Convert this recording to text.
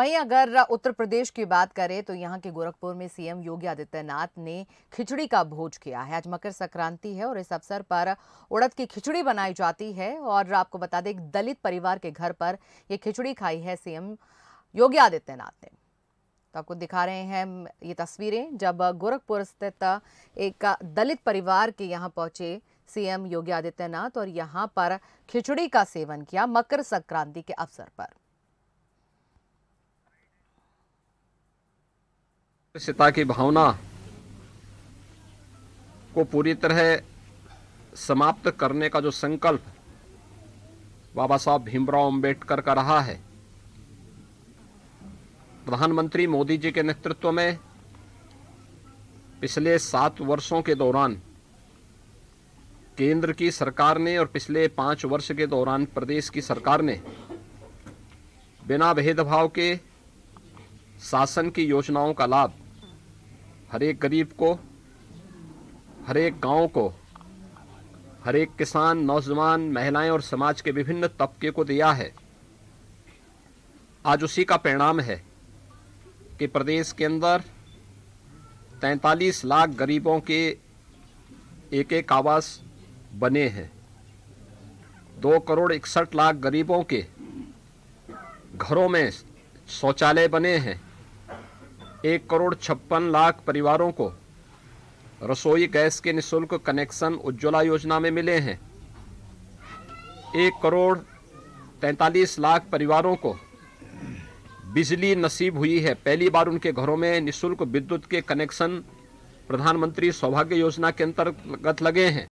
वहीं अगर उत्तर प्रदेश की बात करें तो यहाँ के गोरखपुर में सीएम योगी आदित्यनाथ ने खिचड़ी का भोज किया है आज मकर संक्रांति है और इस अवसर पर उड़द की खिचड़ी बनाई जाती है और आपको बता दें एक दलित परिवार के घर पर ये खिचड़ी खाई है सीएम योगी आदित्यनाथ ने तो आपको दिखा रहे हैं ये तस्वीरें जब गोरखपुर स्थित एक दलित परिवार के यहाँ पहुंचे सीएम योगी आदित्यनाथ और यहाँ पर खिचड़ी का सेवन किया मकर संक्रांति के अवसर पर पिता की भावना को पूरी तरह समाप्त करने का जो संकल्प बाबा साहब भीमराव अंबेडकर का रहा है प्रधानमंत्री मोदी जी के नेतृत्व में पिछले सात वर्षों के दौरान केंद्र की सरकार ने और पिछले पांच वर्ष के दौरान प्रदेश की सरकार ने बिना भेदभाव के शासन की योजनाओं का लाभ हर एक गरीब को हर एक गाँव को हर एक किसान नौजवान महिलाएं और समाज के विभिन्न तबके को दिया है आज उसी का परिणाम है कि प्रदेश के अंदर 43 लाख गरीबों के एक एक आवास बने हैं दो करोड़ इकसठ लाख गरीबों के घरों में शौचालय बने हैं एक करोड़ छप्पन लाख परिवारों को रसोई गैस के निशुल्क कनेक्शन उज्ज्वला योजना में मिले हैं एक करोड़ तैंतालीस लाख परिवारों को बिजली नसीब हुई है पहली बार उनके घरों में निशुल्क विद्युत के कनेक्शन प्रधानमंत्री सौभाग्य योजना के अंतर्गत लगे हैं